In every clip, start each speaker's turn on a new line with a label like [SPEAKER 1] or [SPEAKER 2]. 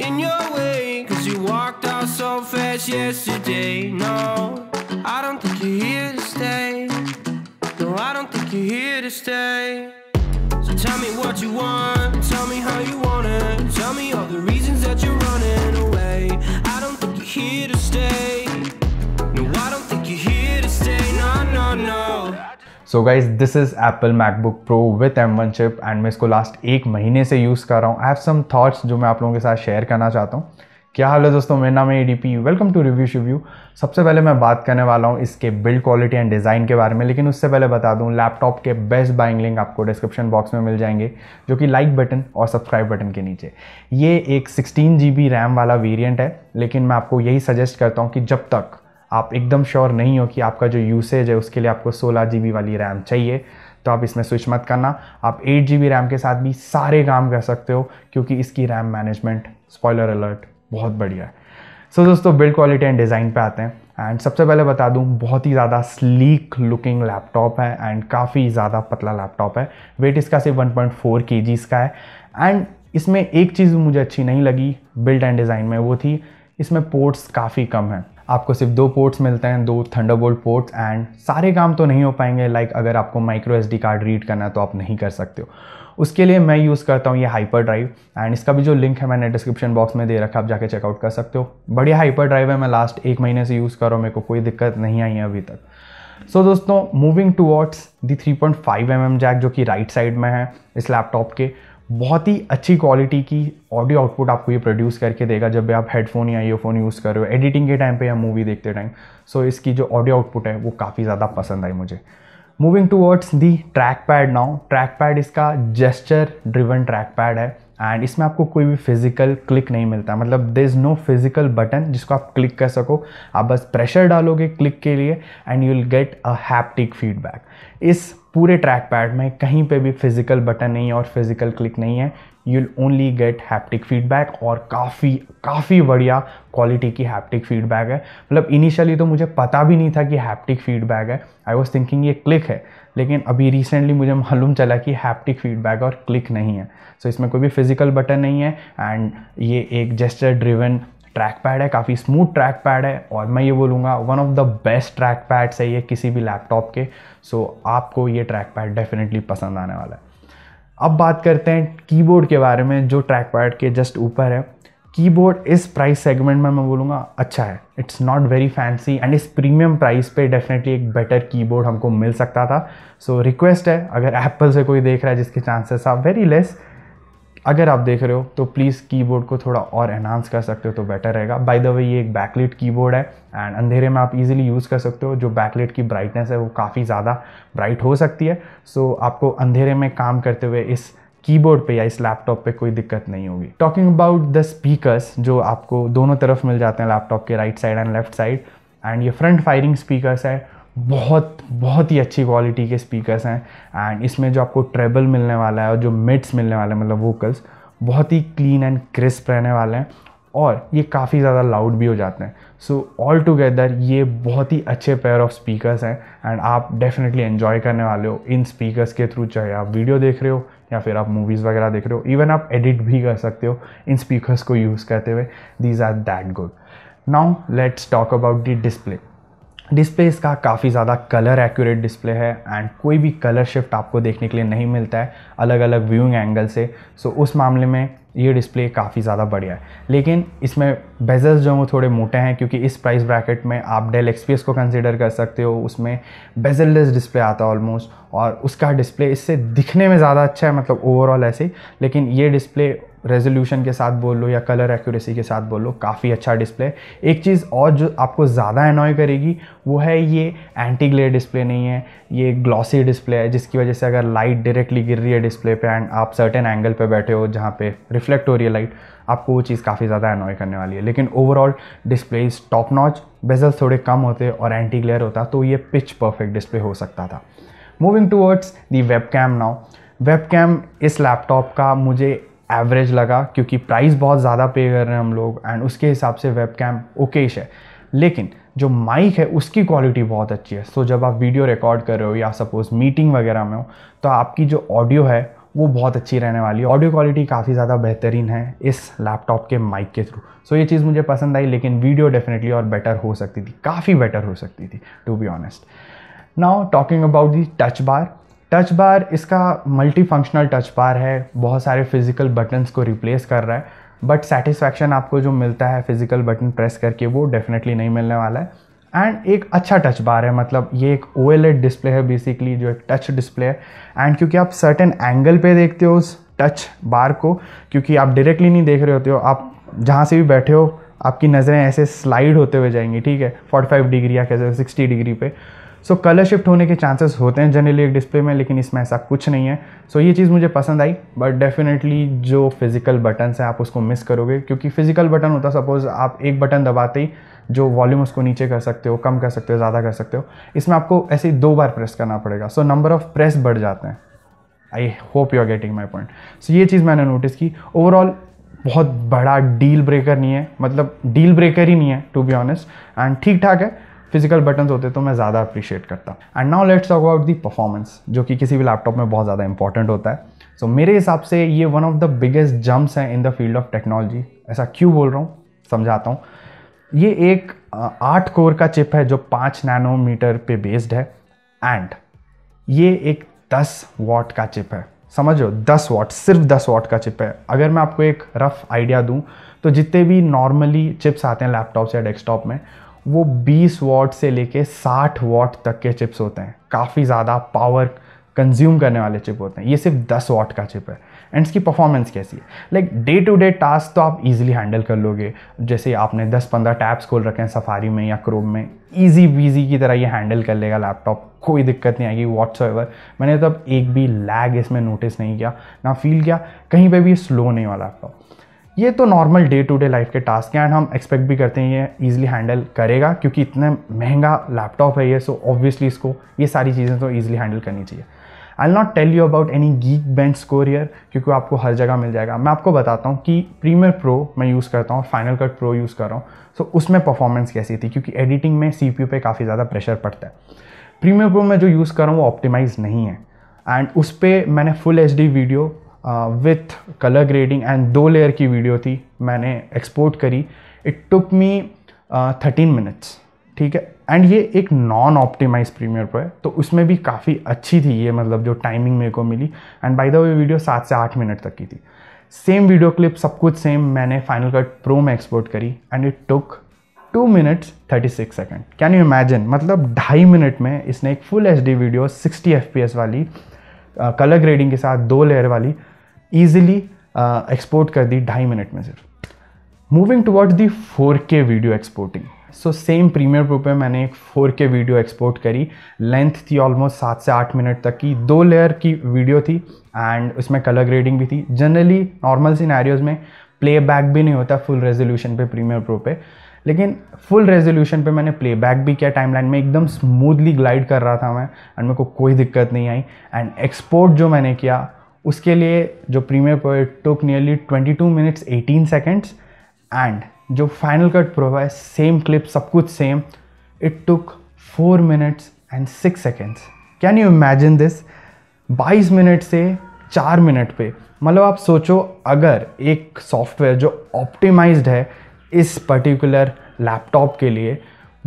[SPEAKER 1] in your way. Cause you walked out so fast yesterday. No, I don't think you're here to stay. No, I don't think you're here to stay. So tell me what you want. Tell me how you want it. Tell me all the reasons that you're running away. I don't think you're here to so guys this is Apple MacBook Pro with M one chip and मैं इसको last एक महीने से use कर रहा हूँ I have some thoughts जो मैं आप लोगों के साथ शेयर करना चाहता हूँ क्या हाल है दोस्तों मेरा नाम है A D P welcome to review शिव्यू सबसे पहले मैं बात करने वाला हूँ इसके बिल्ड क्वालिटी एंड डिज़ाइन के बारे में लेकिन उससे पहले बता दूँ लैपटॉप के बेस्ट बाइंग लिंक आपको डिस्क्रिप्शन बॉक्स में मिल जाएंगे जो कि लाइक बटन और सब्सक्राइब बटन के नीचे ये एक सिक्सटीन जी बी रैम वाला वेरियंट है लेकिन मैं आपको यही सजेस्ट करता हूँ कि जब तक आप एकदम श्योर नहीं हो कि आपका जो यूसेज है उसके लिए आपको सोलह जी वाली रैम चाहिए तो आप इसमें स्विच मत करना आप एट जी रैम के साथ भी सारे काम कर सकते हो क्योंकि इसकी रैम मैनेजमेंट स्पॉयलर अलर्ट बहुत बढ़िया है सो so, दोस्तों बिल्ड क्वालिटी एंड डिज़ाइन पे आते हैं एंड सबसे पहले बता दूं बहुत ही ज़्यादा स्लीक लुकिंग लैपटॉप है एंड काफ़ी ज़्यादा पतला लैपटॉप है वेट इसका सिर्फ 1.4 पॉइंट का है एंड इसमें एक चीज़ मुझे अच्छी नहीं लगी बिल्ड एंड डिज़ाइन में वो थी इसमें पोर्ट्स काफ़ी कम हैं आपको सिर्फ दो पोर्ट्स मिलते हैं दो थंडरबोल्ट पोर्ट्स एंड सारे काम तो नहीं हो पाएंगे लाइक like अगर आपको माइक्रो एस कार्ड रीड करना है तो आप नहीं कर सकते हो उसके लिए मैं यूज़ करता हूँ ये हाइपर ड्राइव एंड इसका भी जो लिंक है मैंने डिस्क्रिप्शन बॉक्स में दे रखा आप जाके चेकआउट कर सकते हो बढ़िया हाइपर ड्राइव है मैं लास्ट एक महीने से यूज़ कर रहा हूँ मेरे को कोई दिक्कत नहीं आई है अभी तक सो so, दोस्तों moving to the three point five M M jack जो कि राइट साइड में है इस लैपटॉप के बहुत ही अच्छी क्वालिटी की ऑडियो आउटपुट आपको ये प्रोड्यूस करके देगा जब भी आप हेडफोन या ईयरफोन यूज़ कर रहे हो एडिटिंग के टाइम पे या मूवी देखते टाइम सो so, इसकी जो ऑडियो आउटपुट है वो काफ़ी ज़्यादा पसंद आई मुझे moving towards the track pad now track pad इसका जेस्चर ड्रिवन ट्रैक पैड है एंड इसमें आपको कोई भी फिजिकल क्लिक नहीं मिलता मतलब there is no physical button जिसको आप क्लिक कर सको आप बस प्रेशर डालोगे क्लिक के लिए and you will get a haptic feedback इस पूरे ट्रैक पैड में कहीं पे भी फिजिकल बटन नहीं है और फिजिकल क्लिक नहीं है you'll only get haptic feedback और काफ़ी काफ़ी बढ़िया क्वालिटी की हैप्टिक फीडबैक है मतलब इनिशियली तो मुझे पता भी नहीं था कि हैप्टिक फीडबैक है आई वॉज थिंकिंग ये क्लिक है लेकिन अभी रिसेंटली मुझे मालूम चला कि हैप्टिक फीडबैक और क्लिक नहीं है सो so, इसमें कोई भी फिजिकल बटन नहीं है एंड ये एक जेस्टर ड्रिवन ट्रैक पैड है काफ़ी स्मूथ ट्रैक पैड है और मैं ये बोलूँगा one of the best track pads है ये किसी भी लैपटॉप के सो so, आपको ये ट्रैक पैड डेफिनेटली पसंद आने वाला है अब बात करते हैं कीबोर्ड के बारे में जो ट्रैक पैड के जस्ट ऊपर है कीबोर्ड इस प्राइस सेगमेंट में मैं बोलूँगा अच्छा है it's not very fancy and इस प्रीमियम प्राइस पे डेफिनेटली एक बेटर कीबोर्ड हमको मिल सकता था सो so, रिक्वेस्ट है अगर एप्पल से कोई देख रहा है जिसके चांसेस आप वेरी लेस अगर आप देख रहे हो तो प्लीज़ कीबोर्ड को थोड़ा और एनहांस कर सकते हो तो बेटर रहेगा बाय द वे ये एक बैकलेट कीबोर्ड है एंड अंधेरे में आप इजीली यूज़ कर सकते हो जो बैकलेट की ब्राइटनेस है वो काफ़ी ज़्यादा ब्राइट हो सकती है सो so, आपको अंधेरे में काम करते हुए इस कीबोर्ड पे या इस लैपटॉप पे कोई दिक्कत नहीं होगी टॉकिंग अबाउट द स्पीकर्स जो आपको दोनों तरफ मिल जाते हैं लैपटॉप के right side and left side and ये फ्रंट फायरिंग स्पीकर्स है बहुत बहुत ही अच्छी क्वालिटी के स्पीकर्स हैं एंड इसमें जो आपको ट्रेबल मिलने वाला है और जो मिड्स मिलने वाले हैं मतलब वोकल्स बहुत ही क्लीन एंड क्रिस्प रहने वाले हैं और ये काफ़ी ज़्यादा लाउड भी हो जाते हैं सो ऑल टुगेदर ये बहुत ही अच्छे पेयर ऑफ स्पीकर्स हैं एंड आप डेफिनेटली एन्जॉय करने वाले हो इन स्पीकर्स के थ्रू चाहे आप वीडियो देख रहे हो या फिर आप मूवीज़ वगैरह देख रहे हो इवन आप एडिट भी कर सकते हो इन स्पीकर्स को यूज़ करते हुए these are that good now let's talk about the display display इसका काफ़ी ज़्यादा कलर एक्यूरेट डिस्प्ले है एंड कोई भी कलर शिफ्ट आपको देखने के लिए नहीं मिलता है अलग अलग व्यूइंग एंगल से सो उस मामले में ये डिस्प्ले काफ़ी ज़्यादा बढ़िया है लेकिन इसमें बेजल्स जो हैं वो थोड़े मोटे हैं क्योंकि इस प्राइस ब्रैकेट में आप डेल एक्सपीएस को कंसिडर कर सकते हो उसमें बेजललेस डिस्प्ले आता है ऑलमोस्ट और उसका डिस्प्ले इससे दिखने में ज़्यादा अच्छा है मतलब ओवरऑल ऐसे लेकिन ये डिस्प्ले रेजोल्यूशन के साथ बोल लो या कलर एक्यूरेसी के साथ बोल लो काफ़ी अच्छा डिस्प्ले एक चीज़ और जो आपको ज़्यादा अनॉय करेगी वो है ये एंटी ग्लेयर डिस्प्ले नहीं है ये ग्लॉसी डिस्प्ले है जिसकी वजह से अगर लाइट डायरेक्टली गिर रही है डिस्प्ले पे एंड आप सर्टेन एंगल पे बैठे हो जहाँ पे रिफ्लेक्ट हो रही है लाइट आपको वो चीज़ काफ़ी ज़्यादा अनॉय करने वाली है लेकिन overall display is top notch bezels थोड़े कम होते और एंटी ग्लेयर होता तो ये पिच परफेक्ट डिस्प्ले हो सकता था moving towards the web cam now web cam इस लैपटॉप का मुझे एवरेज लगा क्योंकि प्राइस बहुत ज़्यादा पे कर रहे हैं हम लोग एंड उसके हिसाब से वेब कैम ओकेश है लेकिन जो माइक है उसकी क्वालिटी बहुत अच्छी है सो so, जब आप वीडियो रिकॉर्ड कर रहे हो या सपोज मीटिंग वगैरह में हो तो आपकी जो ऑडियो है वो बहुत अच्छी रहने वाली है ऑडियो क्वालिटी काफ़ी ज़्यादा बेहतरीन है इस लैपटॉप के माइक के थ्रू सो so, ये चीज़ मुझे पसंद आई लेकिन वीडियो डेफिनेटली और बेटर हो सकती थी काफ़ी बेटर हो सकती थी to be honest now talking about the touch bar touch bar इसका मल्टी फंक्शनल टच बार है बहुत सारे फिज़िकल बटन्स को रिप्लेस कर रहा है बट सेटिस्फैक्शन आपको जो मिलता है फिज़िकल बटन प्रेस करके वो डेफिनेटली नहीं मिलने वाला है एंड एक अच्छा टच बार है मतलब ये एक ओ डिस्प्ले e है बेसिकली जो एक टच डिस्प्ले है एंड क्योंकि आप सर्टेन एंगल पे देखते हो उस टच बार को क्योंकि आप डायरेक्टली नहीं देख रहे होते हो आप जहाँ से भी बैठे हो आपकी नज़रें ऐसे स्लाइड होते हुए जाएंगी ठीक है 45 डिग्री या कैसे 60 डिग्री पे सो कलर शिफ्ट होने के चांसेस होते हैं जनरली एक डिस्प्ले में लेकिन इसमें ऐसा कुछ नहीं है सो so, ये चीज़ मुझे पसंद आई बट डेफिनेटली जो फिज़िकल बटन्स हैं आप उसको मिस करोगे क्योंकि फिज़िकल बटन होता सपोज़ आप एक बटन दबाते ही जो वॉल्यूम उसको नीचे कर सकते हो कम कर सकते हो ज़्यादा कर सकते हो इसमें आपको ऐसे ही दो बार प्रेस करना पड़ेगा सो नंबर ऑफ़ प्रेस बढ़ जाते हैं I hope you are getting my point so ये चीज़ मैंने नोटिस की ओवरऑल बहुत बड़ा डील ब्रेकर नहीं है मतलब डील ब्रेकर ही नहीं है टू बी ऑनेस्ट एंड ठीक ठाक है फिजिकल बटन होते तो मैं ज़्यादा अप्रिशिएट करता and now let's talk about the performance जो कि किसी भी लैपटॉप में बहुत ज़्यादा इंपॉर्टेंट होता है सो so, मेरे हिसाब से ये one of the biggest jumps हैं in the field of technology ऐसा क्यों बोल रहा हूँ समझाता हूँ ये एक आठ कोर का चिप है जो पाँच नैनोमीटर पे बेस्ड है एंड ये एक दस वॉट का चिप है समझो दस वॉट सिर्फ दस वॉट का चिप है अगर मैं आपको एक रफ आइडिया दूँ तो जितने भी नॉर्मली चिप्स आते हैं लैपटॉप्स या डेस्कटॉप में वो 20 वॉट से लेके 60 वॉट तक के चिप्स होते हैं काफ़ी ज़्यादा पावर कंज्यूम करने वाले चिप होते हैं ये सिर्फ 10 वॉट का चिप है एंड इसकी परफॉर्मेंस कैसी है like day to day task तो आप इजीली हैंडल कर लोगे जैसे आपने 10-15 टैब्स खोल रखे हैं सफारी में या क्रोम में इजी वीजी की तरह ये हैंडल कर लेगा लैपटॉप कोई दिक्कत नहीं आएगी वॉट्स एवर मैंने तब तो एक भी लैग इसमें नोटिस नहीं किया ना फील किया कहीं पर भी स्लो नहीं हुआ लैपटॉप ये तो normal day to day life के टास्क हैं एंड हम एक्सपेक्ट भी करते हैं ये ईजिली हैंडल करेगा क्योंकि इतना महंगा लैपटॉप है ये सो ऑब्वियसली इसको ये सारी चीज़ें तो ईजिली हैंडल करनी चाहिए I'll not tell you about any Geekbench score here क्योंकि आपको हर जगह मिल जाएगा मैं आपको बताता हूँ कि प्रीमियर प्रो मैं यूज़ करता हूँ फाइनल कट प्रो यूज़ कर रहा हूँ सो so, उसमें परफॉर्मेंस कैसी थी क्योंकि एडिटिंग में सी पर काफ़ी ज़्यादा प्रेशर पड़ता है प्रीमियर प्रो में जो यूज़ कर रहा हूँ वो ऑप्टिमाइज़ नहीं है एंड उस पर मैंने full H video with colour grading and दो लेयर की वीडियो थी मैंने एक्सपोर्ट करी it took me thirteen minutes ठीक है एंड ये एक नॉन ऑप्टिमाइज प्रीमियर पर है तो उसमें भी काफ़ी अच्छी थी ये मतलब जो टाइमिंग मेरे को मिली and by the way video सात से आठ मिनट तक की थी सेम वीडियो क्लिप सब कुछ सेम मैंने फाइनल कट प्रो में एक्सपोर्ट करी and it took two minutes thirty six second can you imagine मतलब ढाई मिनट में इसने एक full H D video sixty F P S वाली कलर uh, ग्रेडिंग के साथ दो लेयर वाली ईजिली एक्सपोर्ट uh, कर दी ढाई मिनट में सिर्फ moving towards the four K video exporting so same Premiere Pro पे मैंने एक 4K वीडियो एक्सपोर्ट करी लेंथ थी ऑलमोस्ट सात से आठ मिनट तक की दो लेयर की वीडियो थी एंड उसमें कलर ग्रेडिंग भी थी जनरली नॉर्मल सिनेरियोज में प्लेबैक भी नहीं होता फुल रेजोल्यूशन पे प्रीमियर प्रो पे लेकिन फुल रेजोल्यूशन पे मैंने प्लेबैक भी किया टाइमलाइन में एकदम स्मूथली ग्लाइड कर रहा था मैं एंड मेरे को कोई दिक्कत नहीं आई एंड एक्सपोर्ट जो मैंने किया उसके लिए जो प्रीमियर को it took nearly 22 minutes 18 seconds and जो फाइनल कट प्रो है सेम क्लिप सब कुछ same it took 4 minutes and 6 seconds can you imagine this 22 minute से 4 मिनट पे मतलब आप सोचो अगर एक सॉफ्टवेयर जो ऑप्टिमाइज्ड है इस पर्टिकुलर लैपटॉप के लिए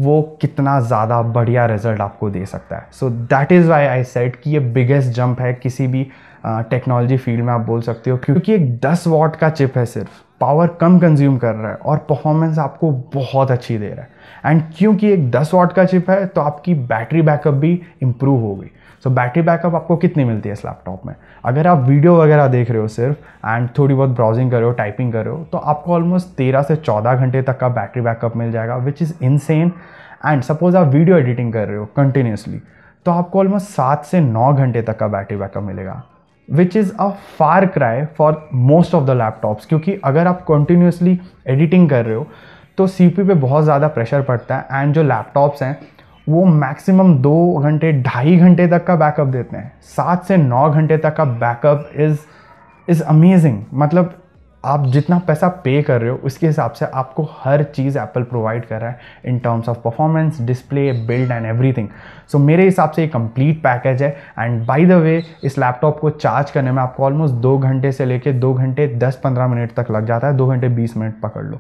[SPEAKER 1] वो कितना ज़्यादा बढ़िया रिजल्ट आपको दे सकता है so that is why I said कि ये बिगेस्ट जंप है किसी भी टेक्नोलॉजी फील्ड में आप बोल सकते हो क्योंकि एक 10 वॉट का चिप है सिर्फ पावर कम कंज्यूम कर रहा है और परफॉर्मेंस आपको बहुत अच्छी दे रहा है एंड क्योंकि एक 10 वॉट का चिप है तो आपकी बैटरी बैकअप भी इम्प्रूव गई सो बैटरी बैकअप आपको कितनी मिलती है इस लैपटॉप में अगर आप वीडियो वगैरह देख रहे हो सिर्फ एंड थोड़ी बहुत ब्राउजिंग कर रहे हो टाइपिंग कर रहे हो तो आपको ऑलमोस्ट तेरह से चौदह घंटे तक का बैटरी बैकअप मिल जाएगा which is insane and suppose आप वीडियो एडिटिंग कर रहे हो कंटिन्यूसली तो आपको ऑलमोस्ट सात से नौ घंटे तक का बैटरी बैकअप मिलेगा which is a far cry for most of the laptops क्योंकि अगर आप कंटिन्यूसली एडिटिंग कर रहे हो तो सी पे बहुत ज़्यादा प्रेशर पड़ता है एंड जो लैपटॉप्स हैं वो मैक्सिमम दो घंटे ढाई घंटे तक का बैकअप देते हैं सात से नौ घंटे तक का बैकअप इज़ इज़ अमेजिंग मतलब आप जितना पैसा पे कर रहे हो उसके हिसाब से आपको हर चीज़ एप्पल प्रोवाइड कर रहा है in terms of performance display build and everything so मेरे हिसाब से ये कंप्लीट पैकेज है एंड बाय द वे इस लैपटॉप को चार्ज करने में आपको ऑलमोस्ट दो घंटे से लेके दो घंटे दस पंद्रह मिनट तक लग जाता है दो घंटे बीस मिनट पकड़ लो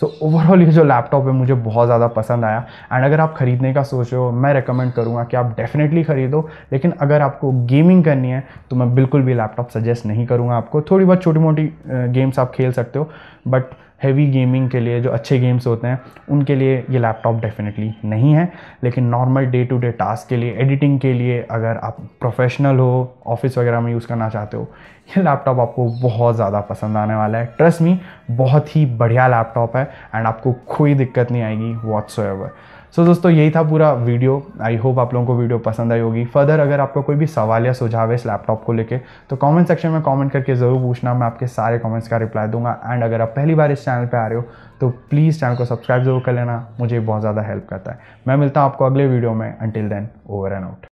[SPEAKER 1] सो ओवरऑल ये जो लैपटॉप है मुझे बहुत ज़्यादा पसंद आया एंड अगर आप ख़रीदने का सोचो मैं रिकमेंड करूँगा कि आप डेफिनेटली ख़रीदो लेकिन अगर आपको गेमिंग करनी है तो मैं बिल्कुल भी लैपटॉप सजेस्ट नहीं करूँगा आपको थोड़ी बहुत छोटी मोटी गेम्स आप खेल सकते हो बट हैवी गेमिंग के लिए जो अच्छे गेम्स होते हैं उनके लिए ये लैपटॉप डेफिनेटली नहीं है लेकिन normal day to day task के लिए एडिटिंग के लिए अगर आप प्रोफेशनल हो ऑफिस वगैरह में यूज़ करना चाहते हो ये लैपटॉप आपको बहुत ज़्यादा पसंद आने वाला है ट्रस्ट मी बहुत ही बढ़िया लैपटॉप है एंड आपको कोई दिक्कत नहीं आएगी वॉट्स सो so, दोस्तों यही था पूरा वीडियो आई होप आप लोगों को वीडियो पसंद आई होगी फर्दर अगर आपको कोई भी सवाल या सुझाव है इस लैपटॉप को लेकर तो कमेंट सेक्शन में कमेंट करके ज़रूर पूछना मैं आपके सारे कमेंट्स का रिप्लाई दूंगा एंड अगर आप पहली बार इस चैनल पर आ रहे हो तो प्लीज़ चैनल को सब्सक्राइब जरूर कर लेना मुझे बहुत ज़्यादा हेल्प करता है मैं मिलता हूँ आपको अगले वीडियो में until then over and out